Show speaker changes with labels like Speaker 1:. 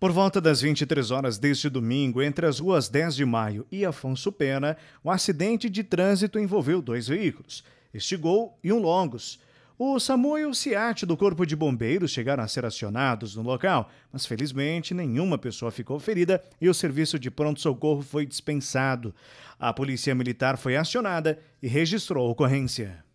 Speaker 1: Por volta das 23 horas deste domingo, entre as ruas 10 de Maio e Afonso Pena, um acidente de trânsito envolveu dois veículos, este Gol e um Longos. O SAMU e o SIAT do Corpo de Bombeiros chegaram a ser acionados no local, mas felizmente nenhuma pessoa ficou ferida e o serviço de pronto-socorro foi dispensado. A Polícia Militar foi acionada e registrou a ocorrência.